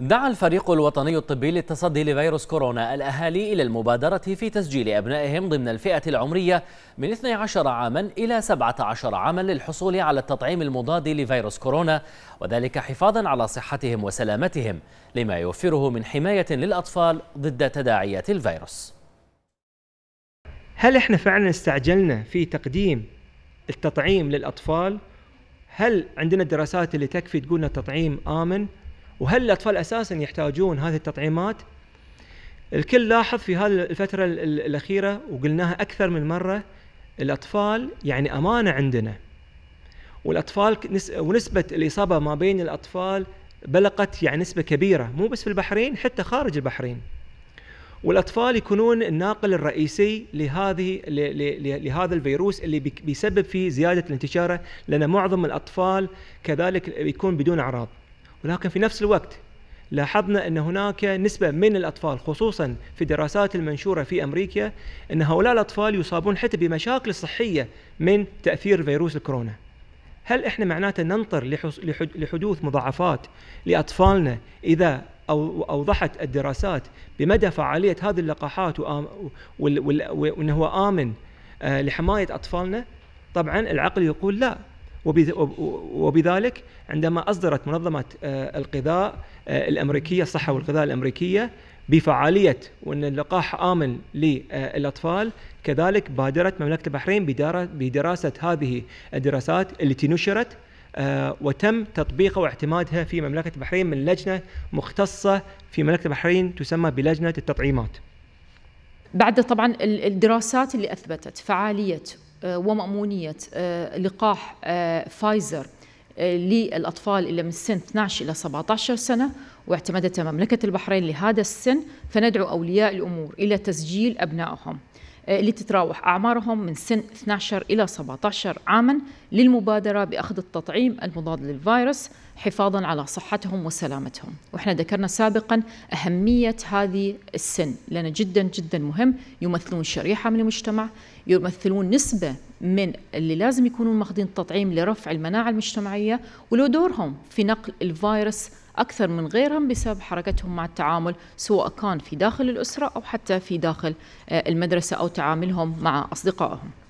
دعا الفريق الوطني الطبي للتصدي لفيروس كورونا الأهالي إلى المبادرة في تسجيل أبنائهم ضمن الفئة العمرية من 12 عاما إلى 17 عاما للحصول على التطعيم المضاد لفيروس كورونا وذلك حفاظا على صحتهم وسلامتهم لما يوفره من حماية للأطفال ضد تداعيات الفيروس هل احنا فعلا استعجلنا في تقديم التطعيم للأطفال؟ هل عندنا الدراسات اللي تكفي تقولنا التطعيم آمن؟ وهل الاطفال اساسا يحتاجون هذه التطعيمات الكل لاحظ في هذه الفتره الاخيره وقلناها اكثر من مره الاطفال يعني امانه عندنا والاطفال ونسبه الاصابه ما بين الاطفال بلغت يعني نسبه كبيره مو بس في البحرين حتى خارج البحرين والاطفال يكونون الناقل الرئيسي لهذه لهذا الفيروس اللي بيسبب فيه زياده الانتشاره لان معظم الاطفال كذلك يكون بدون اعراض ولكن في نفس الوقت لاحظنا ان هناك نسبه من الاطفال خصوصا في الدراسات المنشوره في امريكا ان هؤلاء الاطفال يصابون حتى بمشاكل صحيه من تاثير فيروس الكورونا. هل احنا معناته ننطر لحدوث مضاعفات لاطفالنا اذا اوضحت الدراسات بمدى فعاليه هذه اللقاحات وانه هو امن آه، لحمايه اطفالنا؟ طبعا العقل يقول لا وبذلك عندما أصدرت منظمة آه، الغذاء آه، الأمريكية الصحة والغذاء الأمريكية بفعالية وأن اللقاح آمن للأطفال كذلك بادرت مملكة البحرين بدراسة هذه الدراسات التي نشرت آه، وتم تطبيقها واعتمادها في مملكة البحرين من لجنة مختصة في مملكة البحرين تسمى بلجنة التطعيمات بعد طبعا الدراسات اللي أثبتت فعالية آه، ومأمونية آه، لقاح آه، فايزر للأطفال اللي من سن 12 إلى 17 سنة واعتمدتها مملكة البحرين لهذا السن فندعو أولياء الأمور إلى تسجيل أبنائهم آه، اللي تتراوح أعمارهم من سن 12 إلى 17 عاما للمبادرة بأخذ التطعيم المضاد للفيروس حفاظا على صحتهم وسلامتهم وإحنا ذكرنا سابقا أهمية هذه السن لأنه جدا جدا مهم يمثلون شريحة من المجتمع يمثلون نسبة من اللي لازم يكونون ماخذين التطعيم لرفع المناعة المجتمعية ولو دورهم في نقل الفيروس أكثر من غيرهم بسبب حركتهم مع التعامل سواء كان في داخل الأسرة أو حتى في داخل آه، المدرسة أو تعاملهم مع أصدقائهم